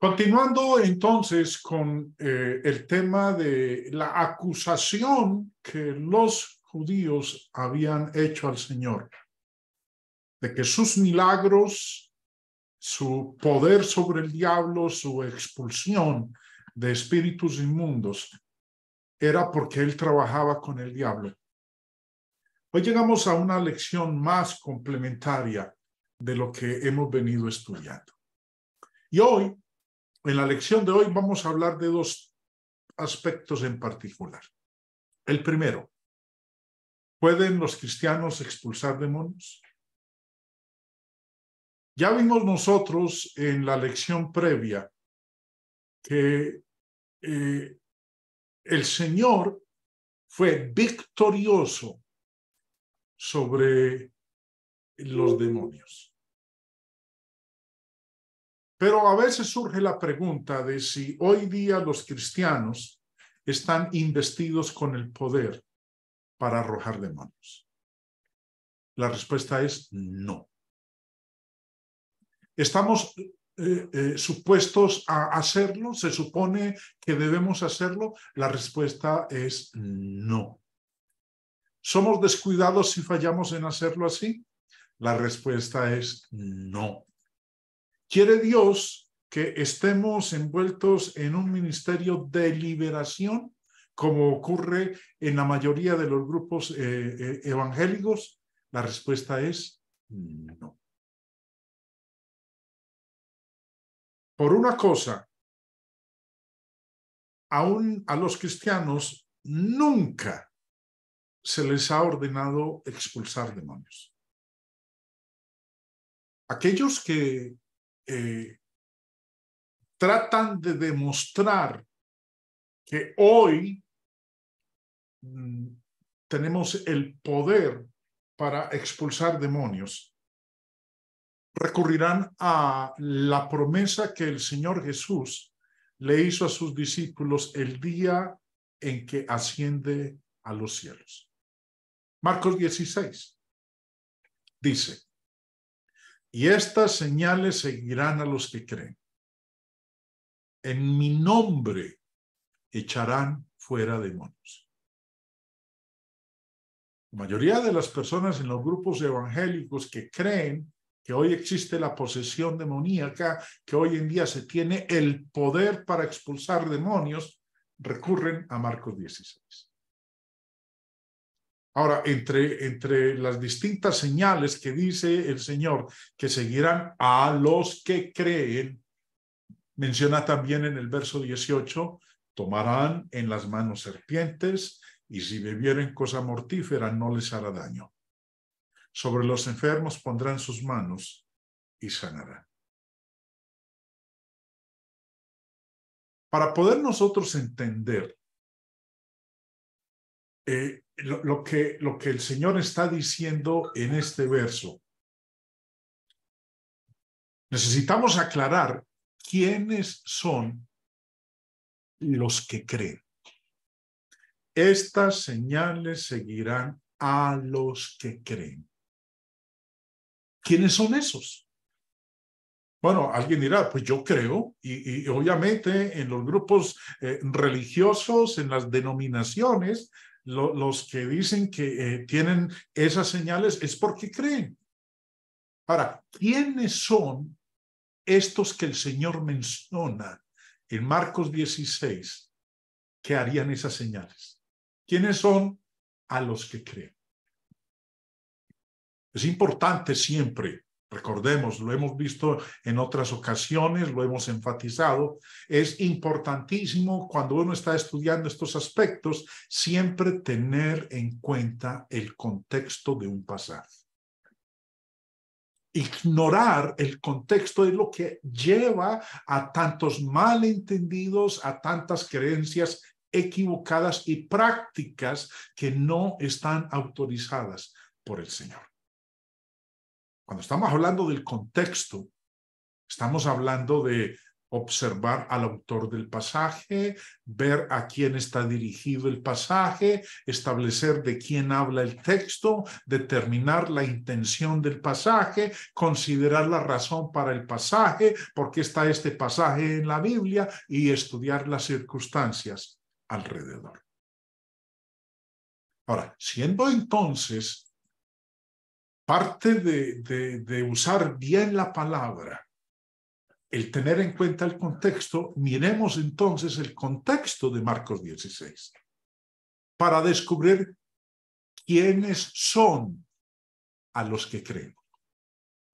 Continuando entonces con eh, el tema de la acusación que los judíos habían hecho al Señor, de que sus milagros, su poder sobre el diablo, su expulsión de espíritus inmundos, era porque él trabajaba con el diablo. Hoy llegamos a una lección más complementaria de lo que hemos venido estudiando. Y hoy en la lección de hoy vamos a hablar de dos aspectos en particular. El primero, ¿pueden los cristianos expulsar demonios? Ya vimos nosotros en la lección previa que eh, el Señor fue victorioso sobre los demonios. Pero a veces surge la pregunta de si hoy día los cristianos están investidos con el poder para arrojar demonios. La respuesta es no. Estamos eh, eh, supuestos a hacerlo? ¿Se supone que debemos hacerlo? La respuesta es no. ¿Somos descuidados si fallamos en hacerlo así? La respuesta es no. Quiere Dios que estemos envueltos en un ministerio de liberación, como ocurre en la mayoría de los grupos eh, eh, evangélicos. La respuesta es no. Por una cosa, aún a los cristianos nunca se les ha ordenado expulsar demonios. Aquellos que eh, tratan de demostrar que hoy mm, tenemos el poder para expulsar demonios, recurrirán a la promesa que el Señor Jesús le hizo a sus discípulos el día en que asciende a los cielos. Marcos 16 dice, y estas señales seguirán a los que creen. En mi nombre echarán fuera demonios. La mayoría de las personas en los grupos evangélicos que creen que hoy existe la posesión demoníaca, que hoy en día se tiene el poder para expulsar demonios, recurren a Marcos 16. Ahora, entre, entre las distintas señales que dice el Señor que seguirán a los que creen, menciona también en el verso 18, tomarán en las manos serpientes y si bebieren cosa mortífera no les hará daño. Sobre los enfermos pondrán sus manos y sanarán. Para poder nosotros entender eh, lo, que, lo que el Señor está diciendo en este verso. Necesitamos aclarar quiénes son los que creen. Estas señales seguirán a los que creen. ¿Quiénes son esos? Bueno, alguien dirá, pues yo creo, y, obviamente en los grupos eh, religiosos, en las denominaciones, los que dicen que eh, tienen esas señales es porque creen. Ahora, ¿quiénes son estos que el Señor menciona en Marcos 16 que harían esas señales? ¿Quiénes son a los que creen? Es importante siempre recordemos, lo hemos visto en otras ocasiones, lo hemos enfatizado, es importantísimo cuando uno está estudiando estos aspectos siempre tener en cuenta el contexto de un pasaje. Ignorar el contexto es lo que lleva a tantos malentendidos, a tantas creencias equivocadas y prácticas que no están autorizadas por el Señor. Cuando estamos hablando del contexto, estamos hablando de observar al autor del pasaje, ver a quién está dirigido el pasaje, establecer de quién habla el texto, determinar la intención del pasaje, considerar la razón para el pasaje, por qué está este pasaje en la Biblia y estudiar las circunstancias alrededor. Ahora, siendo entonces Aparte de, usar bien la palabra, el tener en cuenta el contexto, miremos entonces el contexto de Marcos 16 para descubrir quiénes son a los que creen,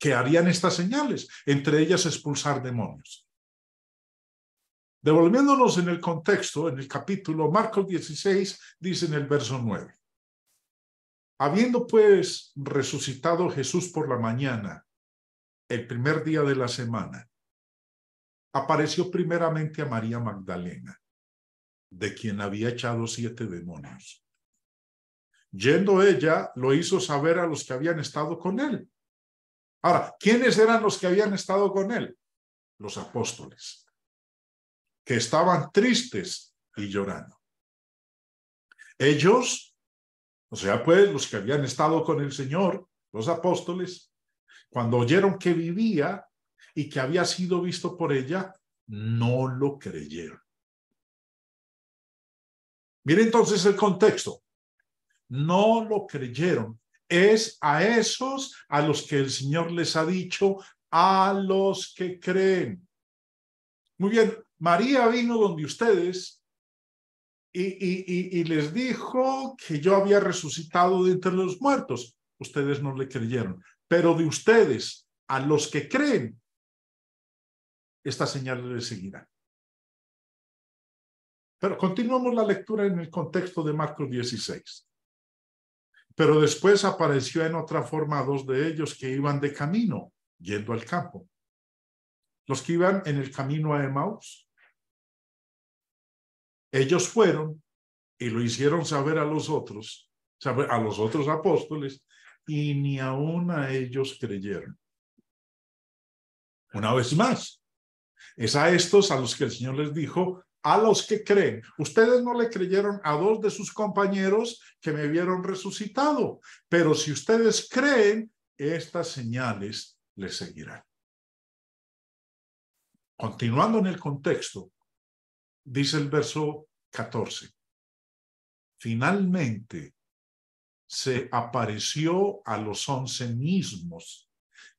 que harían estas señales, entre ellas expulsar demonios. Devolviéndonos en el contexto, en el capítulo Marcos 16, dice en el verso 9 Habiendo pues resucitado Jesús por la mañana, el primer día de la semana, apareció primeramente a María Magdalena, de quien había echado siete demonios. Yendo ella, lo hizo saber a los que habían estado con él. Ahora, ¿quiénes eran los que habían estado con él? Los apóstoles, que estaban tristes y llorando. Ellos o sea, pues los que habían estado con el Señor, los apóstoles, cuando oyeron que vivía y que había sido visto por ella, no lo creyeron. Mire entonces el contexto. No lo creyeron. Es a esos a los que el Señor les ha dicho, a los que creen. Muy bien, María vino donde ustedes y, les dijo que yo había resucitado de entre los muertos. Ustedes no le creyeron, pero de ustedes, a los que creen, esta señal les seguirá. Pero continuamos la lectura en el contexto de Marcos 16. Pero después apareció en otra forma a dos de ellos que iban de camino, yendo al campo. Los que iban en el camino a Emaús ellos fueron y lo hicieron saber a los otros, a los otros apóstoles, y ni aún a ellos creyeron. Una vez más, es a estos a los que el Señor les dijo, a los que creen. Ustedes no le creyeron a dos de sus compañeros que me vieron resucitado, pero si ustedes creen, estas señales les seguirán. Continuando en el contexto, dice el verso 14. Finalmente se apareció a los once mismos,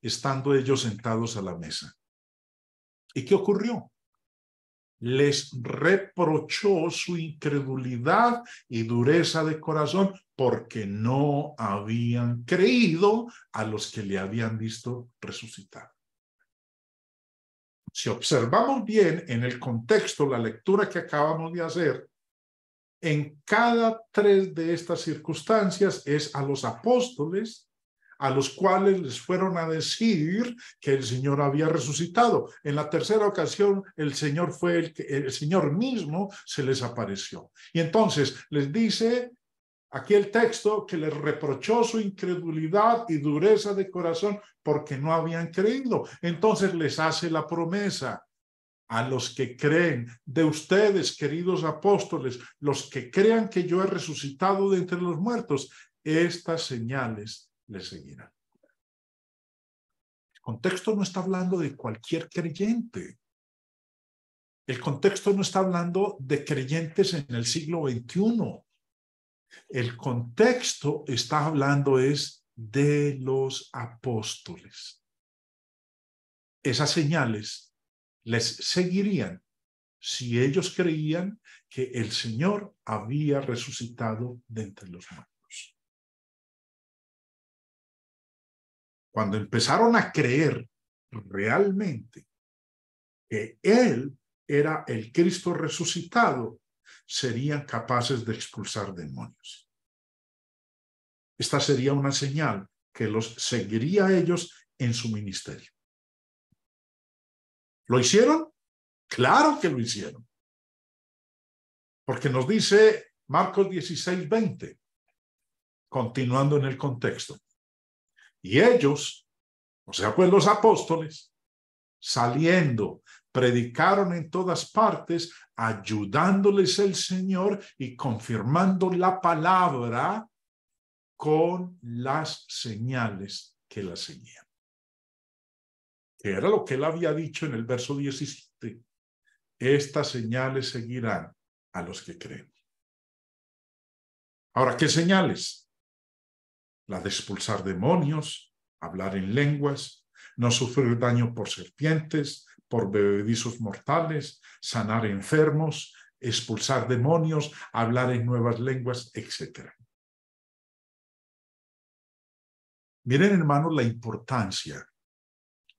estando ellos sentados a la mesa. ¿Y qué ocurrió? Les reprochó su incredulidad y dureza de corazón porque no habían creído a los que le habían visto resucitar. Si observamos bien en el contexto la lectura que acabamos de hacer, en cada tres de estas circunstancias es a los apóstoles a los cuales les fueron a decir que el Señor había resucitado. En la tercera ocasión, el Señor fue el el Señor mismo se les apareció. Y entonces les dice Aquí el texto que les reprochó su incredulidad y dureza de corazón porque no habían creído. Entonces les hace la promesa a los que creen, de ustedes, queridos apóstoles, los que crean que yo he resucitado de entre los muertos, estas señales les seguirán. El contexto no está hablando de cualquier creyente. El contexto no está hablando de creyentes en el siglo XXI. El contexto está hablando es de los apóstoles. Esas señales les seguirían si ellos creían que el Señor había resucitado de entre los muertos. Cuando empezaron a creer realmente que Él era el Cristo resucitado, serían capaces de expulsar demonios. Esta sería una señal que los seguiría ellos en su ministerio. ¿Lo hicieron? Claro que lo hicieron. Porque nos dice Marcos 16, 20, continuando en el contexto. Y ellos, o sea, pues los apóstoles, saliendo predicaron en todas partes, ayudándoles el Señor y confirmando la palabra con las señales que la seguían. era lo que él había dicho en el verso 17. Estas señales seguirán a los que creen. Ahora, ¿qué señales? La de expulsar demonios, hablar en lenguas, no sufrir daño por serpientes, por bebedizos mortales, sanar enfermos, expulsar demonios, hablar en nuevas lenguas, etc. Miren, hermanos, la importancia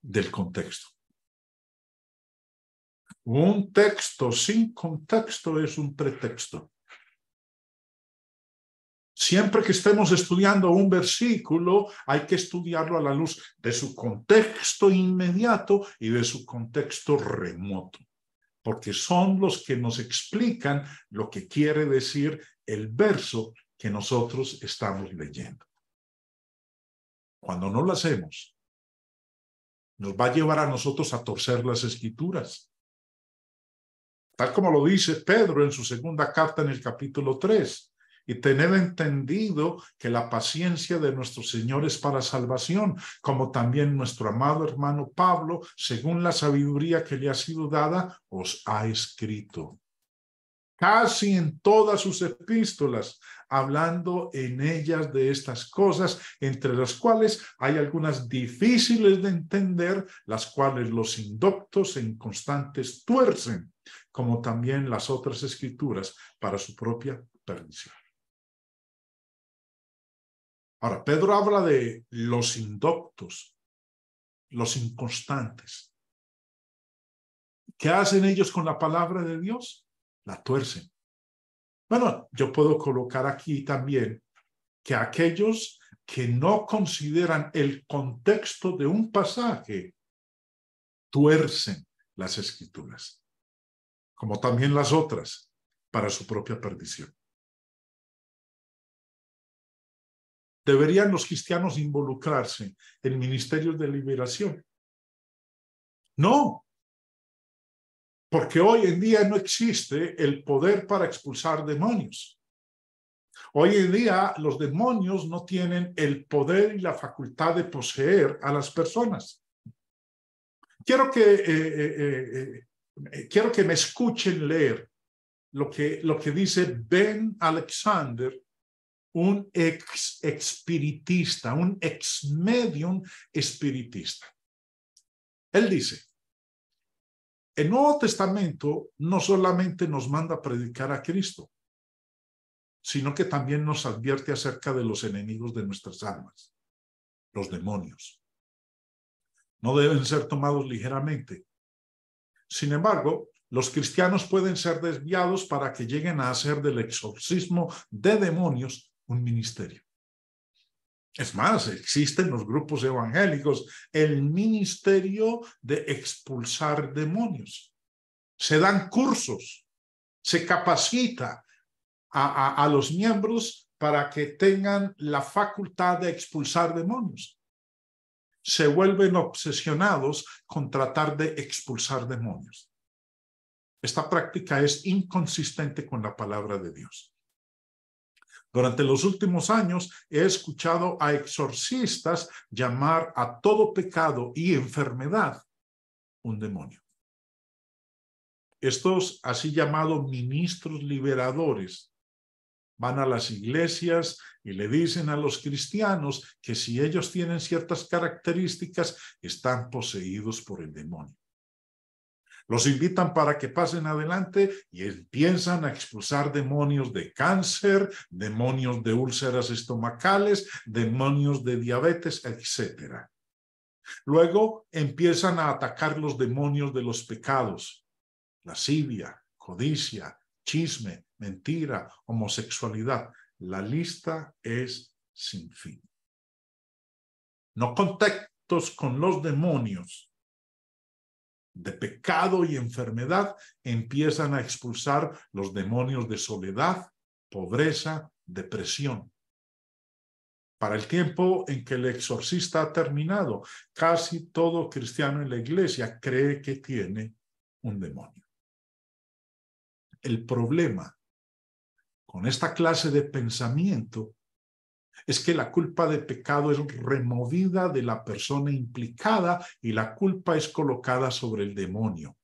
del contexto. Un texto sin contexto es un pretexto. Siempre que estemos estudiando un versículo, hay que estudiarlo a la luz de su contexto inmediato y de su contexto remoto, porque son los que nos explican lo que quiere decir el verso que nosotros estamos leyendo. Cuando no lo hacemos, nos va a llevar a nosotros a torcer las escrituras. Tal como lo dice Pedro en su segunda carta en el capítulo 3 y tener entendido que la paciencia de nuestro Señor es para salvación, como también nuestro amado hermano Pablo, según la sabiduría que le ha sido dada, os ha escrito. Casi en todas sus epístolas, hablando en ellas de estas cosas, entre las cuales hay algunas difíciles de entender, las cuales los indoctos e inconstantes tuercen, como también las otras escrituras para su propia perdición. Ahora, Pedro habla de los indoctos, los inconstantes. ¿Qué hacen ellos con la palabra de Dios? La tuercen. Bueno, yo puedo colocar aquí también que aquellos que no consideran el contexto de un pasaje tuercen las escrituras, como también las otras, para su propia perdición. Deberían los cristianos involucrarse en ministerios de liberación. No, porque hoy en día no existe el poder para expulsar demonios. Hoy en día los demonios no tienen el poder y la facultad de poseer a las personas. Quiero que, eh, eh, eh, quiero que me escuchen leer lo que, lo que dice Ben Alexander un ex espiritista, un ex medium espiritista. Él dice, el Nuevo Testamento no solamente nos manda a predicar a Cristo, sino que también nos advierte acerca de los enemigos de nuestras almas, los demonios. No deben ser tomados ligeramente. Sin embargo, los cristianos pueden ser desviados para que lleguen a hacer del exorcismo de demonios un ministerio. Es más, existen los grupos evangélicos, el ministerio de expulsar demonios. Se dan cursos, se capacita a, los miembros para que tengan la facultad de expulsar demonios. Se vuelven obsesionados con tratar de expulsar demonios. Esta práctica es inconsistente con la palabra de Dios. Durante los últimos años he escuchado a exorcistas llamar a todo pecado y enfermedad un demonio. Estos así llamados ministros liberadores van a las iglesias y le dicen a los cristianos que si ellos tienen ciertas características, están poseídos por el demonio. Los invitan para que pasen adelante y empiezan a expulsar demonios de cáncer, demonios de úlceras estomacales, demonios de diabetes, etc. Luego empiezan a atacar los demonios de los pecados, lascivia, codicia, chisme, mentira, homosexualidad. La lista es sin fin. No contactos con los demonios de pecado y enfermedad, empiezan a expulsar los demonios de soledad, pobreza, depresión. Para el tiempo en que el exorcista ha terminado, casi todo cristiano en la iglesia cree que tiene un demonio. El problema con esta clase de pensamiento es que la culpa de pecado es removida de la persona implicada y la culpa es colocada sobre el demonio.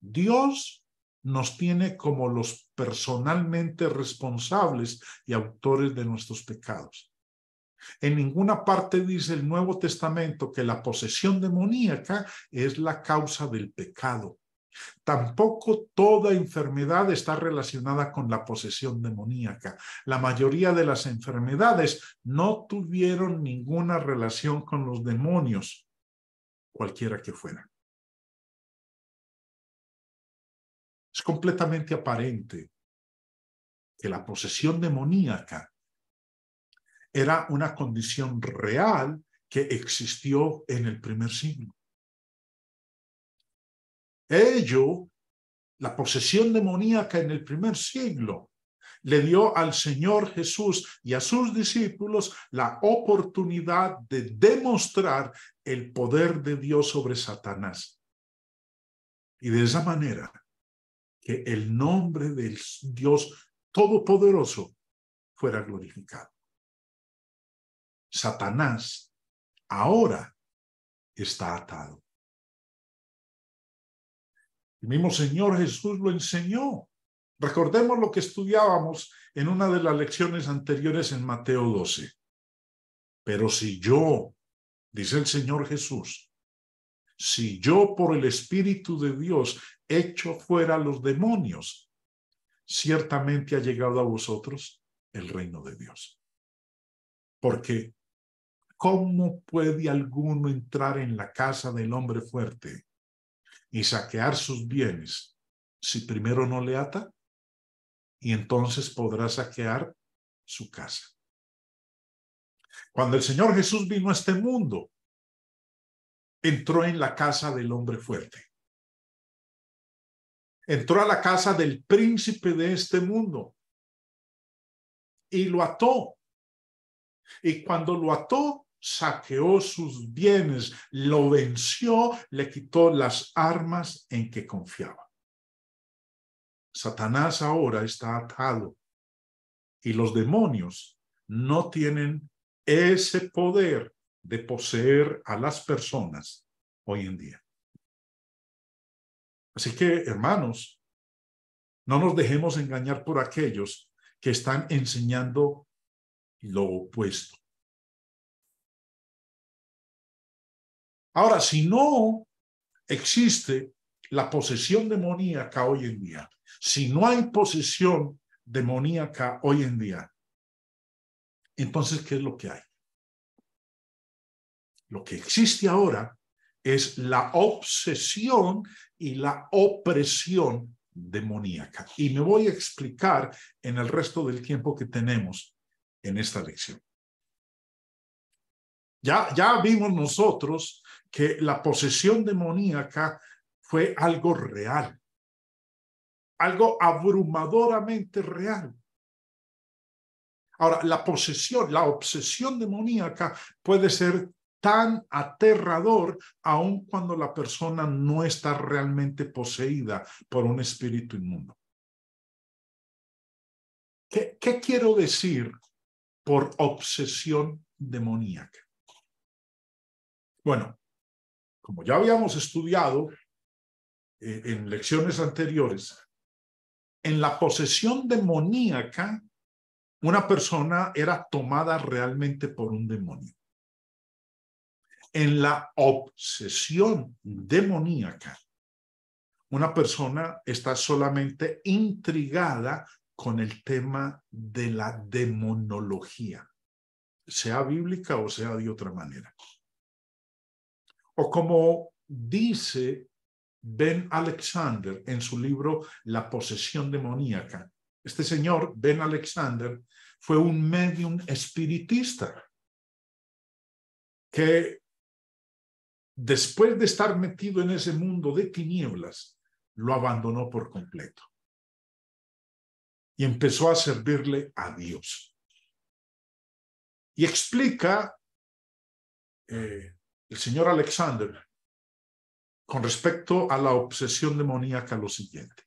Dios nos tiene como los personalmente responsables y autores de nuestros pecados. En ninguna parte dice el Nuevo Testamento que la posesión demoníaca es la causa del pecado. Tampoco toda enfermedad está relacionada con la posesión demoníaca. La mayoría de las enfermedades no tuvieron ninguna relación con los demonios, cualquiera que fuera. Es completamente aparente que la posesión demoníaca era una condición real que existió en el primer siglo. Ello, la posesión demoníaca en el primer siglo, le dio al Señor Jesús y a sus discípulos la oportunidad de demostrar el poder de Dios sobre Satanás. Y de esa manera, que el nombre del Dios Todopoderoso fuera glorificado. Satanás ahora está atado. El mismo Señor Jesús lo enseñó. Recordemos lo que estudiábamos en una de las lecciones anteriores en Mateo 12. Pero si yo, dice el Señor Jesús, si yo por el Espíritu de Dios echo fuera los demonios, ciertamente ha llegado a vosotros el reino de Dios. Porque, ¿cómo puede alguno entrar en la casa del hombre fuerte y saquear sus bienes si primero no le ata? Y entonces podrá saquear su casa. Cuando el Señor Jesús vino a este mundo, entró en la casa del hombre fuerte. Entró a la casa del príncipe de este mundo y lo ató. Y cuando lo ató, saqueó sus bienes, lo venció, le quitó las armas en que confiaba. Satanás ahora está atado y los demonios no tienen ese poder de poseer a las personas hoy en día. Así que, hermanos, no nos dejemos engañar por aquellos que están enseñando lo opuesto. Ahora, si no existe la posesión demoníaca hoy en día, si no hay posesión demoníaca hoy en día, entonces, ¿qué es lo que hay? Lo que existe ahora es la obsesión y la opresión demoníaca. Y me voy a explicar en el resto del tiempo que tenemos en esta lección. Ya, vimos nosotros que la posesión demoníaca fue algo real, algo abrumadoramente real. Ahora, la posesión, la obsesión demoníaca puede ser tan aterrador aun cuando la persona no está realmente poseída por un espíritu inmundo. qué quiero decir por obsesión demoníaca? Bueno, como ya habíamos estudiado eh, en lecciones anteriores, en la posesión demoníaca, una persona era tomada realmente por un demonio. En la obsesión demoníaca, una persona está solamente intrigada con el tema de la demonología, sea bíblica o sea de otra manera. O como dice Ben Alexander en su libro La posesión demoníaca. Este señor, Ben Alexander, fue un medium espiritista que después de estar metido en ese mundo de tinieblas, lo abandonó por completo y empezó a servirle a Dios. Y explica eh, el señor Alexander con respecto a la obsesión demoníaca lo siguiente.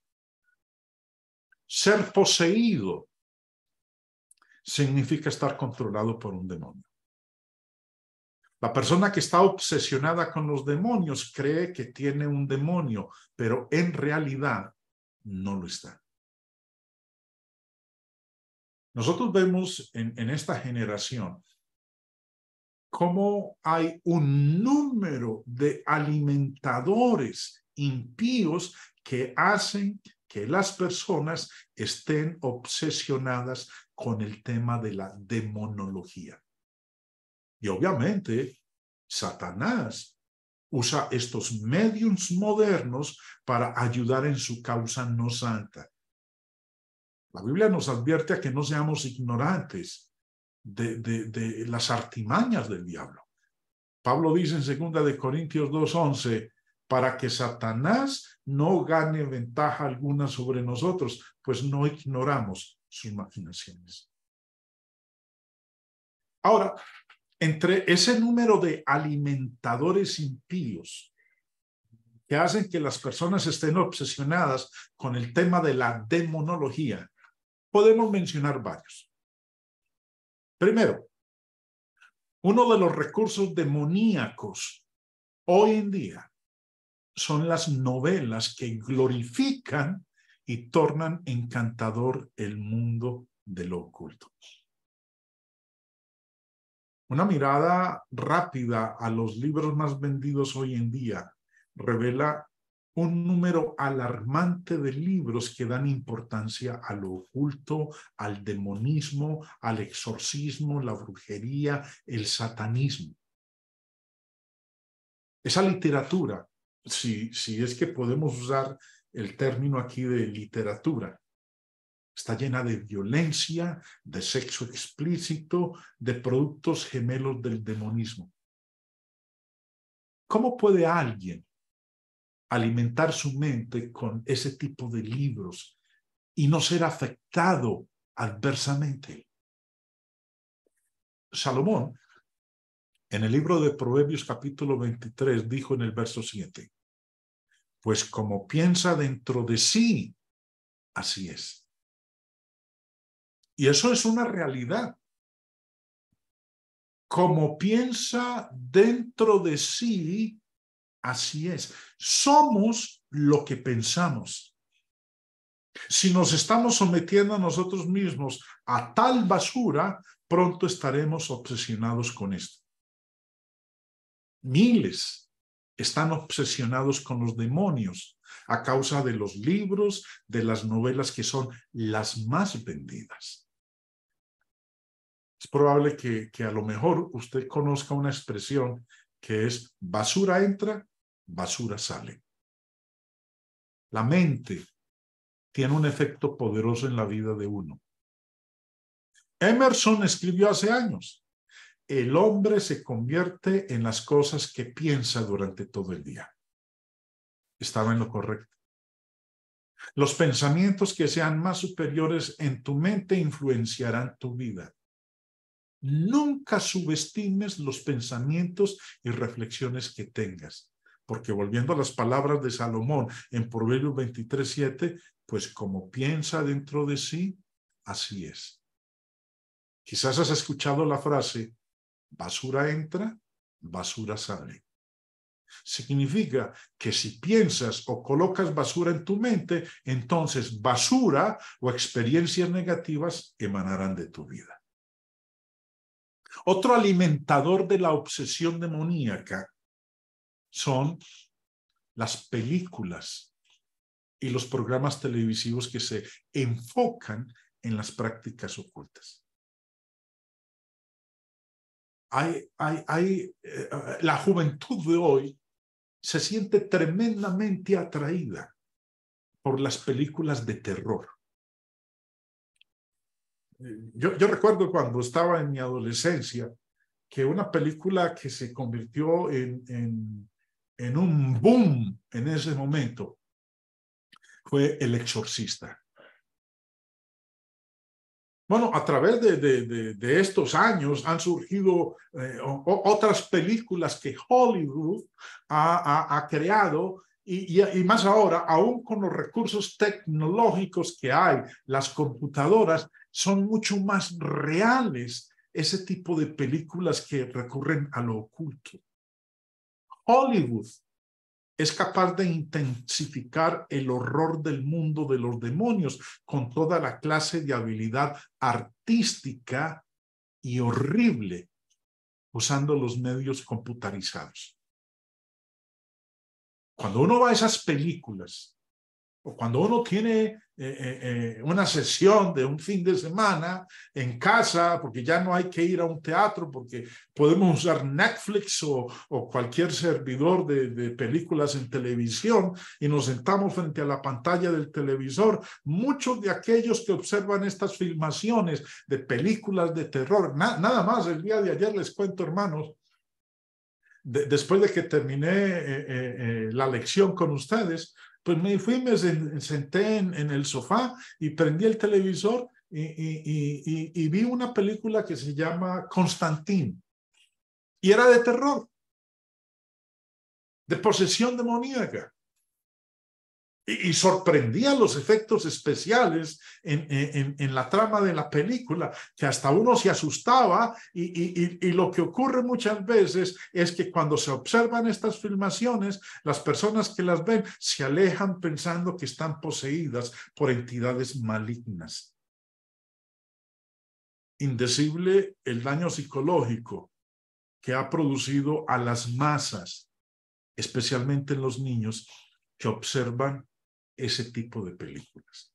Ser poseído significa estar controlado por un demonio. La persona que está obsesionada con los demonios cree que tiene un demonio, pero en realidad no lo está. Nosotros vemos en, en esta generación cómo hay un número de alimentadores impíos que hacen que las personas estén obsesionadas con el tema de la demonología. Y obviamente, Satanás usa estos medios modernos para ayudar en su causa no santa. La Biblia nos advierte a que no seamos ignorantes de, las artimañas del diablo. Pablo dice en segunda de Corintios 2:11, para que Satanás no gane ventaja alguna sobre nosotros, pues no ignoramos sus maquinaciones. Ahora, entre ese número de alimentadores impíos que hacen que las personas estén obsesionadas con el tema de la demonología, podemos mencionar varios. Primero, uno de los recursos demoníacos hoy en día son las novelas que glorifican y tornan encantador el mundo de lo oculto. Una mirada rápida a los libros más vendidos hoy en día revela un número alarmante de libros que dan importancia a lo oculto, al demonismo, al exorcismo, la brujería, el satanismo. Esa literatura, si, si es que podemos usar el término aquí de literatura, está llena de violencia, de sexo explícito, de productos gemelos del demonismo. ¿Cómo puede alguien alimentar su mente con ese tipo de libros y no ser afectado adversamente. Salomón, en el libro de Proverbios capítulo 23, dijo en el verso 7, pues como piensa dentro de sí, así es. Y eso es una realidad. Como piensa dentro de sí, Así es. Somos lo que pensamos. Si nos estamos sometiendo a nosotros mismos a tal basura, pronto estaremos obsesionados con esto. Miles están obsesionados con los demonios a causa de los libros, de las novelas que son las más vendidas. Es probable que, a lo mejor usted conozca una expresión que es basura entra, basura sale. La mente tiene un efecto poderoso en la vida de uno. Emerson escribió hace años, el hombre se convierte en las cosas que piensa durante todo el día. Estaba en lo correcto. Los pensamientos que sean más superiores en tu mente influenciarán tu vida. Nunca subestimes los pensamientos y reflexiones que tengas. Porque volviendo a las palabras de Salomón en Proverbios 23, pues como piensa dentro de sí, así es. Quizás has escuchado la frase, basura entra, basura sale. Significa que si piensas o colocas basura en tu mente, entonces basura o experiencias negativas emanarán de tu vida. Otro alimentador de la obsesión demoníaca son las películas y los programas televisivos que se enfocan en las prácticas ocultas. Hay, eh, la juventud de hoy se siente tremendamente atraída por las películas de terror. Eh, yo, recuerdo cuando estaba en mi adolescencia que una película que se convirtió en en un boom en ese momento fue El Exorcista. Bueno, a través de, estos años han surgido eh, otras películas que Hollywood ha, creado y, y, más ahora, aún con los recursos tecnológicos que hay, las computadoras son mucho más reales ese tipo de películas que recurren a lo oculto. Hollywood es capaz de intensificar el horror del mundo de los demonios con toda la clase de habilidad artística y horrible usando los medios computarizados. Cuando uno va a esas películas cuando uno tiene eh, eh, eh, una sesión de un fin de semana en casa, porque ya no hay que ir a un teatro, porque podemos usar Netflix o, o cualquier servidor de, películas en televisión y nos sentamos frente a la pantalla del televisor, muchos de aquellos que observan estas filmaciones de películas de terror, nada más el día de ayer les cuento, hermanos, después de que terminé la lección con ustedes, pues me fui, me senté en, el sofá y prendí el televisor y, y vi una película que se llama Constantine. Y era de terror, de posesión demoníaca y, sorprendía los efectos especiales en, la trama de la película, que hasta uno se asustaba y, y, lo que ocurre muchas veces es que cuando se observan estas filmaciones, las personas que las ven se alejan pensando que están poseídas por entidades malignas. Indecible el daño psicológico que ha producido a las masas, especialmente en los niños, que observan ese tipo de películas.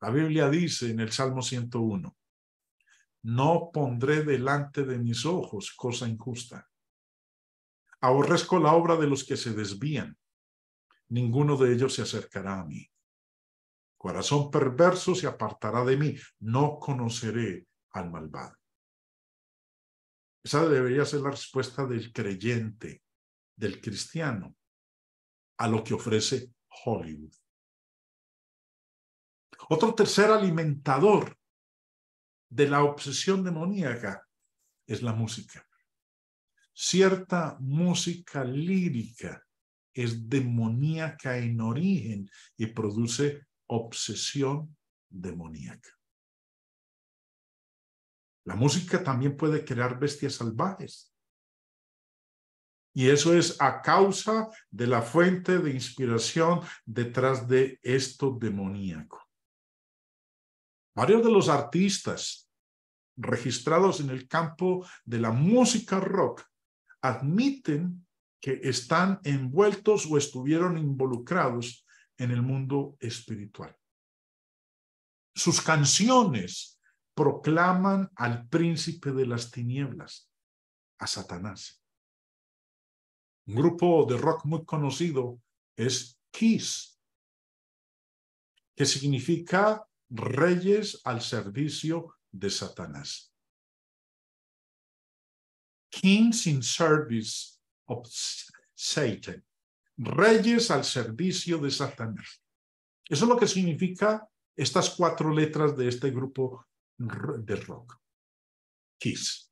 La Biblia dice en el Salmo 101, no pondré delante de mis ojos cosa injusta. Aborrezco la obra de los que se desvían. Ninguno de ellos se acercará a mí. Corazón perverso se apartará de mí. No conoceré al malvado. Esa debería ser la respuesta del creyente, del cristiano, a lo que ofrece Hollywood. Otro tercer alimentador de la obsesión demoníaca es la música. Cierta música lírica es demoníaca en origen y produce obsesión demoníaca. La música también puede crear bestias salvajes. Y eso es a causa de la fuente de inspiración detrás de esto demoníaco. Varios de los artistas registrados en el campo de la música rock admiten que están envueltos o estuvieron involucrados en el mundo espiritual. Sus canciones proclaman al príncipe de las tinieblas, a Satanás. Un grupo de rock muy conocido es Kiss, que significa reyes al servicio de Satanás. Kings in service of Satan. Reyes al servicio de Satanás. Eso es lo que significa estas cuatro letras de este grupo de rock. Kiss.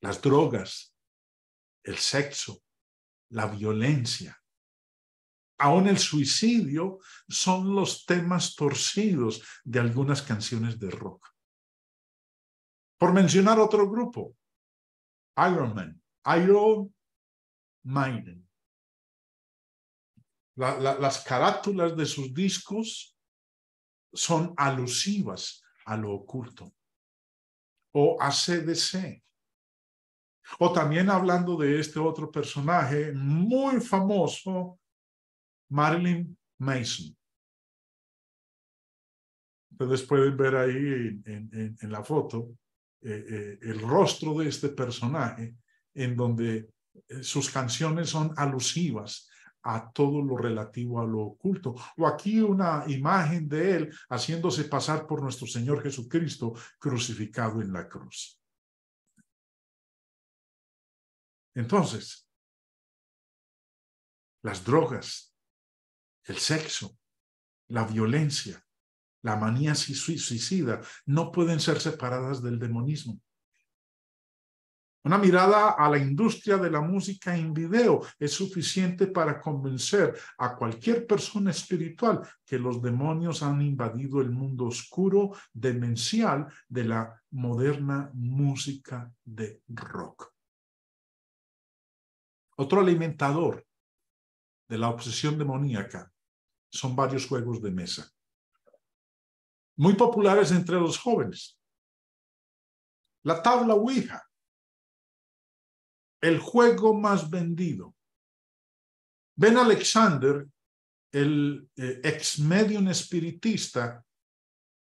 Las drogas, el sexo, la violencia, aún el suicidio son los temas torcidos de algunas canciones de rock. Por mencionar otro grupo, Iron Man, Iron Maiden. las carátulas de sus discos son alusivas a lo oculto. O a CDC, o también hablando de este otro personaje muy famoso, Marilyn Mason. Ustedes pueden ver ahí en, la foto eh, eh, el rostro de este personaje, en donde eh, sus canciones son alusivas a todo lo relativo a lo oculto. O aquí una imagen de él haciéndose pasar por nuestro Señor Jesucristo crucificado en la cruz. Entonces, las drogas, el sexo, la violencia, la manía suicida no pueden ser separadas del demonismo. Una mirada a la industria de la música en video es suficiente para convencer a cualquier persona espiritual que los demonios han invadido el mundo oscuro, demencial de la moderna música de rock. Otro alimentador de la obsesión demoníaca son varios juegos de mesa, muy populares entre los jóvenes. La tabla Ouija, el juego más vendido. Ben Alexander, el eh, ex medium espiritista,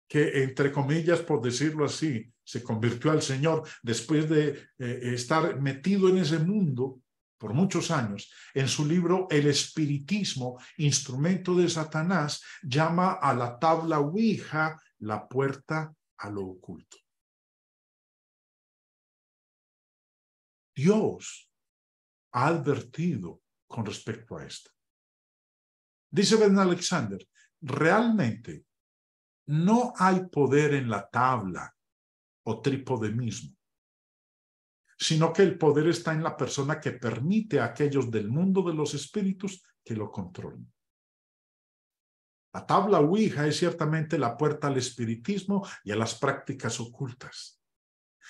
que entre comillas, por decirlo así, se convirtió al Señor después de eh, estar metido en ese mundo, por muchos años, en su libro El espiritismo, instrumento de Satanás, llama a la tabla Ouija la puerta a lo oculto. Dios ha advertido con respecto a esto. Dice Ben Alexander, realmente no hay poder en la tabla o trípode mismo sino que el poder está en la persona que permite a aquellos del mundo de los espíritus que lo controlen. La tabla Ouija es ciertamente la puerta al espiritismo y a las prácticas ocultas.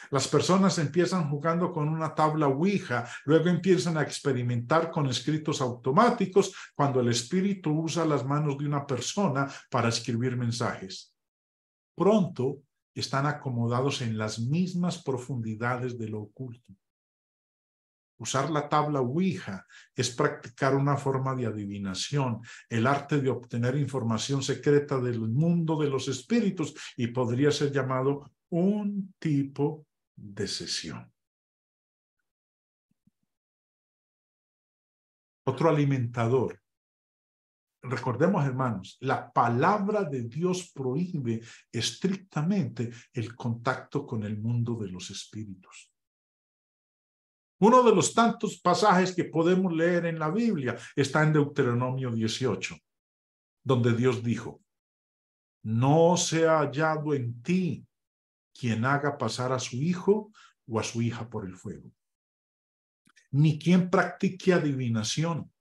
Las personas empiezan jugando con una tabla Ouija, luego empiezan a experimentar con escritos automáticos cuando el espíritu usa las manos de una persona para escribir mensajes. Pronto están acomodados en las mismas profundidades de lo oculto. Usar la tabla Ouija es practicar una forma de adivinación, el arte de obtener información secreta del mundo de los espíritus y podría ser llamado un tipo de sesión. Otro alimentador Recordemos, hermanos, la palabra de Dios prohíbe estrictamente el contacto con el mundo de los espíritus. Uno de los tantos pasajes que podemos leer en la Biblia está en Deuteronomio 18, donde Dios dijo, no ha hallado en ti quien haga pasar a su hijo o a su hija por el fuego, ni quien practique adivinación,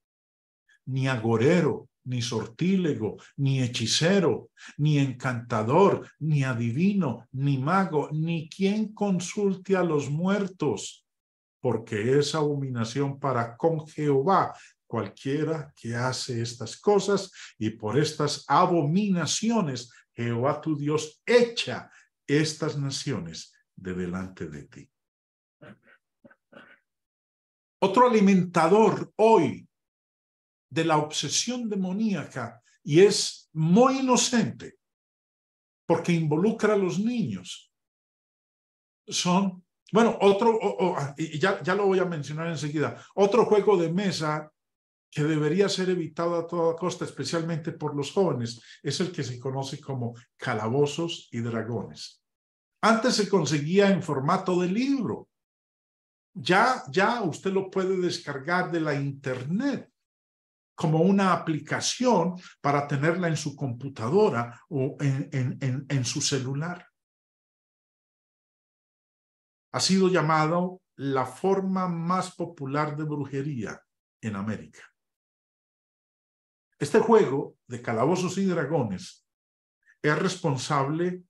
ni agorero, ni sortílego, ni hechicero, ni encantador, ni adivino, ni mago, ni quien consulte a los muertos, porque es abominación para con Jehová cualquiera que hace estas cosas, y por estas abominaciones Jehová tu Dios echa estas naciones de delante de ti. Otro alimentador hoy de la obsesión demoníaca y es muy inocente porque involucra a los niños. Son, bueno, otro, ah, ya, lo voy a mencionar enseguida, otro juego de mesa que debería ser evitado a toda costa, especialmente por los jóvenes, es el que se conoce como calabozos y dragones. Antes se conseguía en formato de libro. Ya, ya usted lo puede descargar de la internet como una aplicación para tenerla en su computadora o en, su celular. Ha sido llamado la forma más popular de brujería en América. Este juego de calabozos y dragones es responsable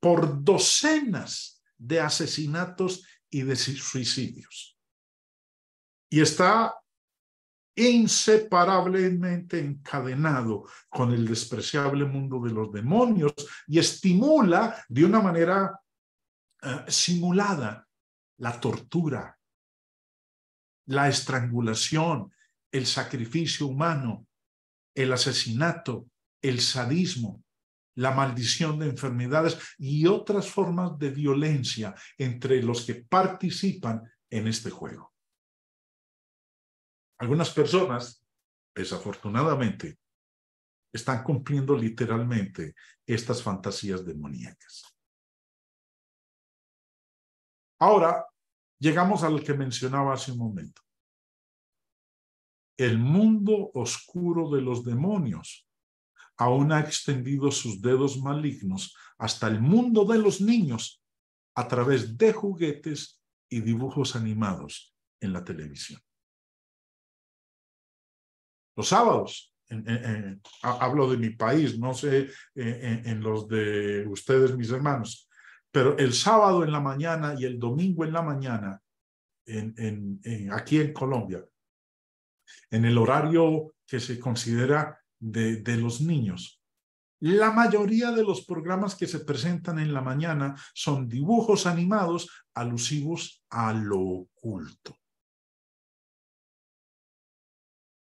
por docenas de asesinatos y de suicidios. Y está inseparablemente encadenado con el despreciable mundo de los demonios y estimula de una manera eh, simulada la tortura, la estrangulación, el sacrificio humano, el asesinato, el sadismo, la maldición de enfermedades y otras formas de violencia entre los que participan en este juego. Algunas personas, desafortunadamente, están cumpliendo literalmente estas fantasías demoníacas. Ahora llegamos al que mencionaba hace un momento. El mundo oscuro de los demonios aún ha extendido sus dedos malignos hasta el mundo de los niños a través de juguetes y dibujos animados en la televisión los sábados. hablo de mi país, no sé eh, en los de ustedes, mis hermanos, pero el sábado en la mañana y el domingo en la mañana, en, aquí en Colombia, en el horario que se considera de los niños, la mayoría de los programas que se presentan en la mañana son dibujos animados alusivos a lo oculto.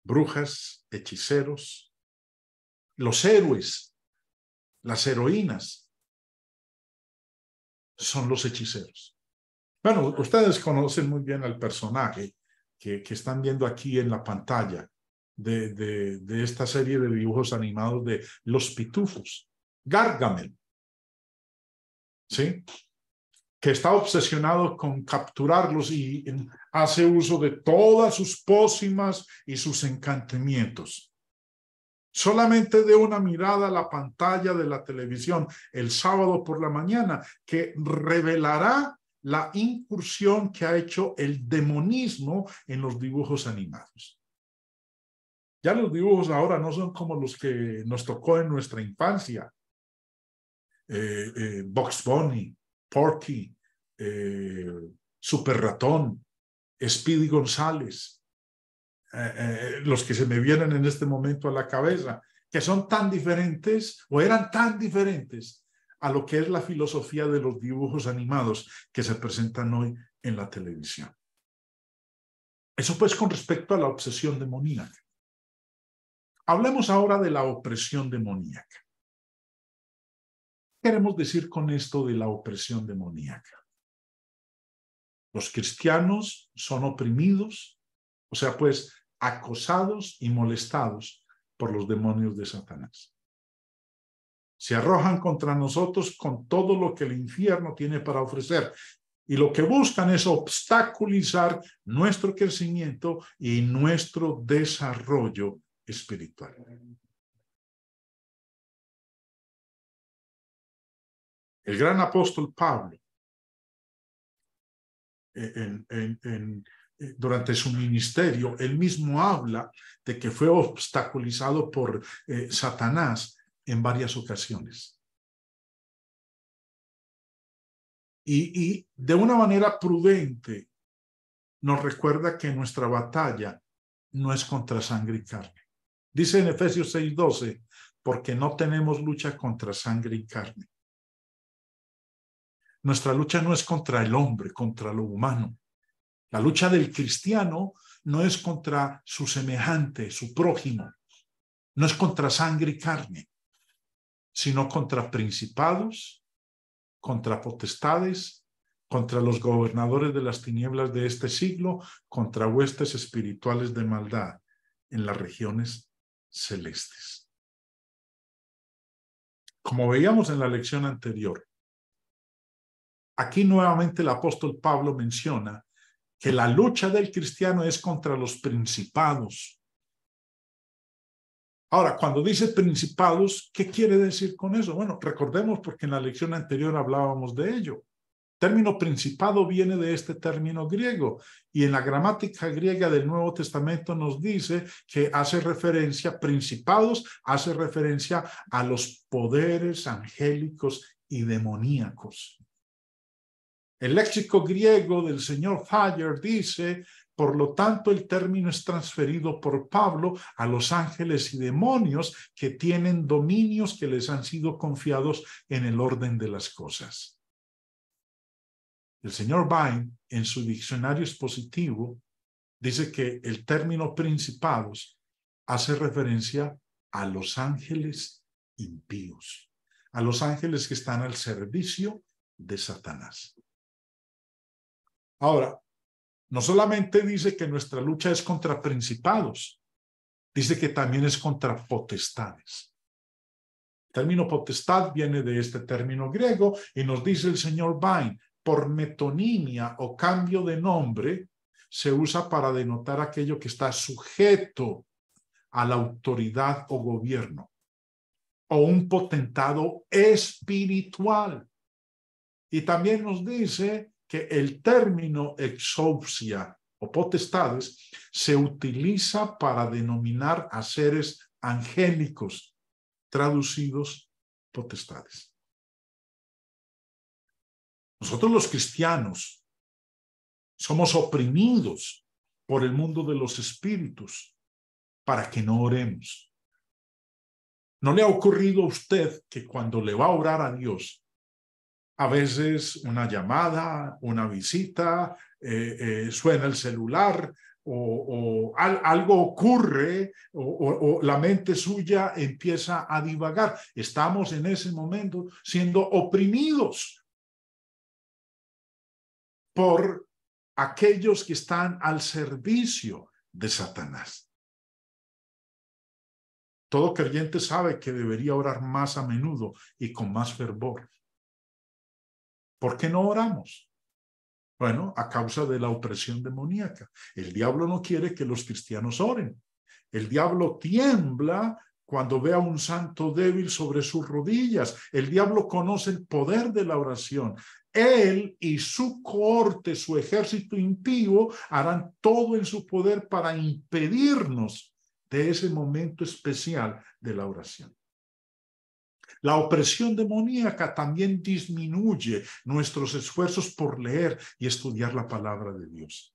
brujas, hechiceros, los héroes, las heroínas, son los hechiceros. Bueno, ustedes conocen muy bien al personaje que, están viendo aquí en la pantalla de, de, de esta serie de dibujos animados de Los Pitufos, Gargamel. ¿Sí? que está obsesionado con capturarlos y hace uso de todas sus pócimas y sus encantamientos. Solamente de una mirada a la pantalla de la televisión el sábado por la mañana, que revelará la incursión que ha hecho el demonismo en los dibujos animados. Ya los dibujos ahora no son como los que nos tocó en nuestra infancia. Eh, eh Porky, eh, Super Ratón, Speedy González, eh, eh, los que se me vienen en este momento a la cabeza, que son tan diferentes o eran tan diferentes a lo que es la filosofía de los dibujos animados que se presentan hoy en la televisión. Eso pues con respecto a la obsesión demoníaca. Hablemos ahora de la opresión demoníaca. ¿Qué queremos decir con esto de la opresión demoníaca? Los cristianos son oprimidos, o sea, pues acosados y molestados por los demonios de Satanás. Se arrojan contra nosotros con todo lo que el infierno tiene para ofrecer y lo que buscan es obstaculizar nuestro crecimiento y nuestro desarrollo espiritual. El gran apóstol Pablo eh, durante su ministerio. Él mismo habla de que fue obstaculizado por eh, Satanás en varias ocasiones. Y, y de una manera prudente nos recuerda que nuestra batalla no es contra sangre y carne. Dice en Efesios 6:12, porque no tenemos lucha contra sangre y carne, nuestra lucha no es contra el hombre, contra lo humano. La lucha del cristiano no es contra su semejante, su prójimo, no es contra sangre y carne, sino contra principados, contra potestades, contra los gobernadores de las tinieblas de este siglo, contra huestes espirituales de maldad en las regiones celestes. Como veíamos en la lección anterior, Aquí nuevamente el apóstol Pablo menciona que la lucha del cristiano es contra los principados. Ahora, cuando dice principados, ¿qué quiere decir con eso? Bueno, recordemos porque en la lección anterior hablábamos de ello. El término principado viene de este término griego y en la gramática griega del Nuevo Testamento nos dice que hace referencia, principados hace referencia a los poderes angélicos y demoníacos. El léxico griego del señor Fayer dice, por lo tanto, el término es transferido por Pablo a los ángeles y demonios que tienen dominios que les han sido confiados en el orden de las cosas. El señor Vine, en su diccionario expositivo, dice que el término principados hace referencia a los ángeles impíos, a los ángeles que están al servicio de Satanás. Ahora, no solamente dice que nuestra lucha es contra principados, dice que también es contra potestades. El término potestad viene de este término griego y nos dice el señor Bain, por metonimia o cambio de nombre, se usa para denotar aquello que está sujeto a la autoridad o gobierno, o un potentado espiritual. Y también nos dice que el término exopsia o potestades se utiliza para denominar a seres angélicos, traducidos potestades. Nosotros los cristianos somos oprimidos por el mundo de los espíritus para que no oremos. ¿No le ha ocurrido a usted que cuando le va a orar a Dios, a veces una llamada, una visita, eh, eh, suena el celular o, algo ocurre o, la mente suya empieza a divagar. Estamos en ese momento siendo oprimidos por aquellos que están al servicio de Satanás. Todo creyente sabe que debería orar más a menudo y con más fervor ¿Por qué no oramos? Bueno, a causa de la opresión demoníaca. El diablo no quiere que los cristianos oren. El diablo tiembla cuando ve a un santo débil sobre sus rodillas. El diablo conoce el poder de la oración. Él y su cohorte, su ejército impío, harán todo en su poder para impedirnos de ese momento especial de la oración. La opresión demoníaca también disminuye nuestros esfuerzos por leer y estudiar la palabra de Dios.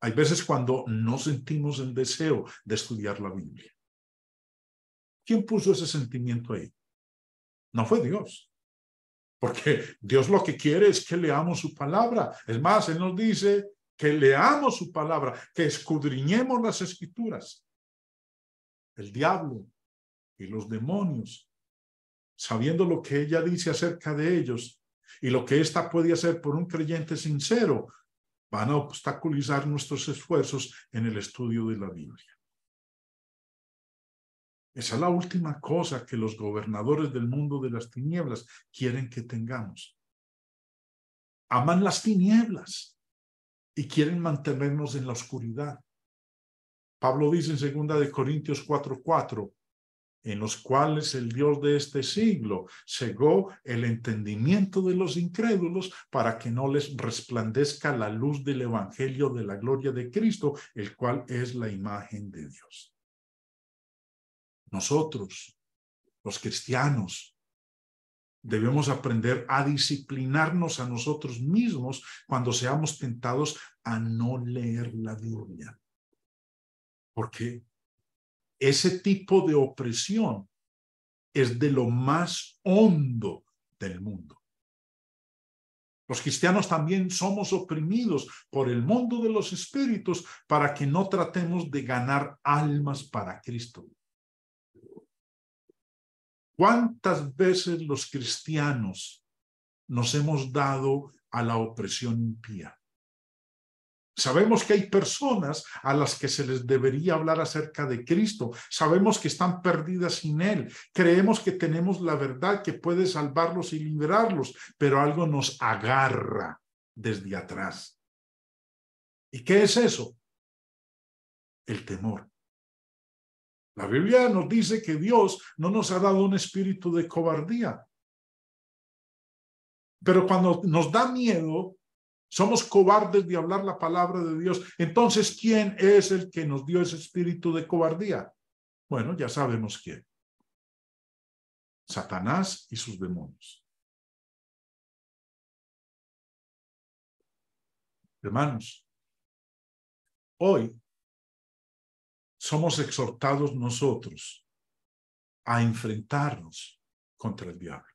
Hay veces cuando no sentimos el deseo de estudiar la Biblia. ¿Quién puso ese sentimiento ahí? No fue Dios. Porque Dios lo que quiere es que leamos su palabra. Es más, Él nos dice que leamos su palabra, que escudriñemos las escrituras. El diablo y los demonios sabiendo lo que ella dice acerca de ellos y lo que ésta puede hacer por un creyente sincero, van a obstaculizar nuestros esfuerzos en el estudio de la Biblia. Esa es la última cosa que los gobernadores del mundo de las tinieblas quieren que tengamos. Aman las tinieblas y quieren mantenernos en la oscuridad. Pablo dice en segunda de Corintios 4:4, en los cuales el Dios de este siglo cegó el entendimiento de los incrédulos para que no les resplandezca la luz del Evangelio de la gloria de Cristo, el cual es la imagen de Dios. Nosotros, los cristianos, debemos aprender a disciplinarnos a nosotros mismos cuando seamos tentados a no leer la Biblia. Porque ese tipo de opresión es de lo más hondo del mundo. Los cristianos también somos oprimidos por el mundo de los espíritus para que no tratemos de ganar almas para Cristo. ¿Cuántas veces los cristianos nos hemos dado a la opresión impía? Sabemos que hay personas a las que se les debería hablar acerca de Cristo. Sabemos que están perdidas sin Él. Creemos que tenemos la verdad que puede salvarlos y liberarlos, pero algo nos agarra desde atrás. ¿Y qué es eso? El temor. La Biblia nos dice que Dios no nos ha dado un espíritu de cobardía. Pero cuando nos da miedo, somos cobardes de hablar la palabra de Dios. Entonces, ¿quién es el que nos dio ese espíritu de cobardía? Bueno, ya sabemos quién. Satanás y sus demonios. Hermanos, hoy somos exhortados nosotros a enfrentarnos contra el diablo.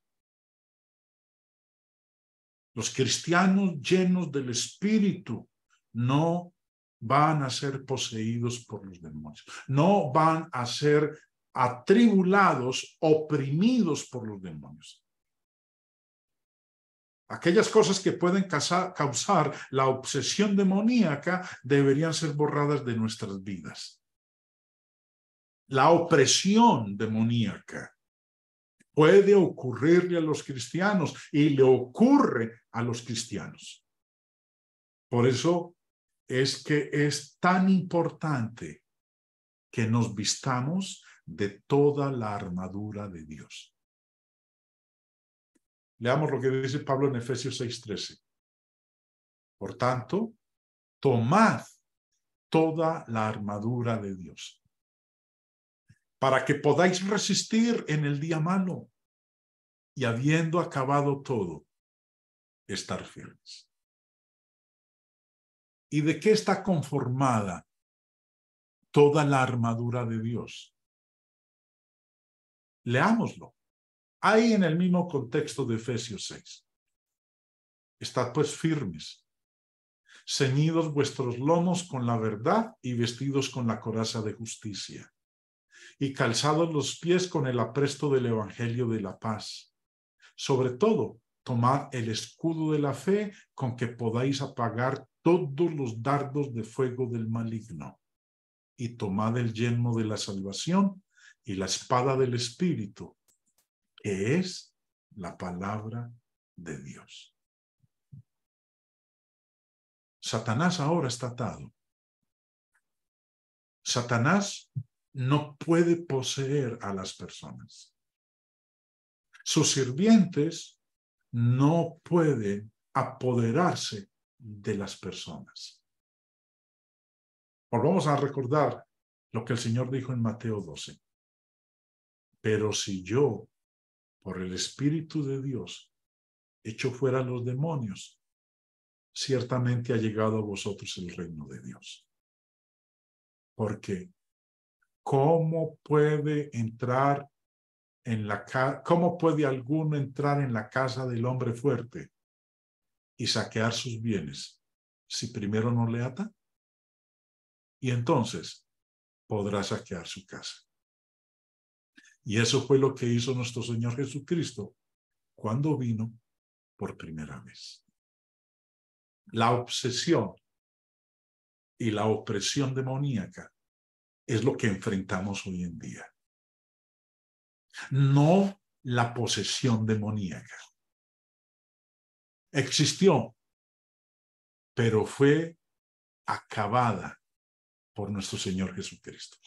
Los cristianos llenos del Espíritu no van a ser poseídos por los demonios, no van a ser atribulados, oprimidos por los demonios. Aquellas cosas que pueden causar la obsesión demoníaca deberían ser borradas de nuestras vidas. La opresión demoníaca puede ocurrirle a los cristianos y le ocurre a los cristianos. Por eso es que es tan importante que nos vistamos de toda la armadura de Dios. Leamos lo que dice Pablo en Efesios 6:13. Por tanto, tomad toda la armadura de Dios para que podáis resistir en el día malo y habiendo acabado todo, estar firmes. ¿Y de qué está conformada toda la armadura de Dios? Leámoslo. Ahí en el mismo contexto de Efesios 6. Estad pues firmes, ceñidos vuestros lomos con la verdad y vestidos con la coraza de justicia, y calzados los pies con el apresto del Evangelio de la paz sobre todo, tomad el escudo de la fe con que podáis apagar todos los dardos de fuego del maligno. Y tomad el yelmo de la salvación y la espada del Espíritu, que es la palabra de Dios. Satanás ahora está atado. Satanás no puede poseer a las personas sus sirvientes no pueden apoderarse de las personas. Volvamos a recordar lo que el Señor dijo en Mateo 12. Pero si yo, por el Espíritu de Dios, echo fuera a los demonios, ciertamente ha llegado a vosotros el reino de Dios. Porque, ¿cómo puede entrar en la cómo puede alguno entrar en la casa del hombre fuerte y saquear sus bienes si primero no le ata? Y entonces podrá saquear su casa. Y eso fue lo que hizo nuestro Señor Jesucristo cuando vino por primera vez. La obsesión y la opresión demoníaca es lo que enfrentamos hoy en día no la posesión demoníaca. Existió, pero fue acabada por nuestro Señor Jesucristo.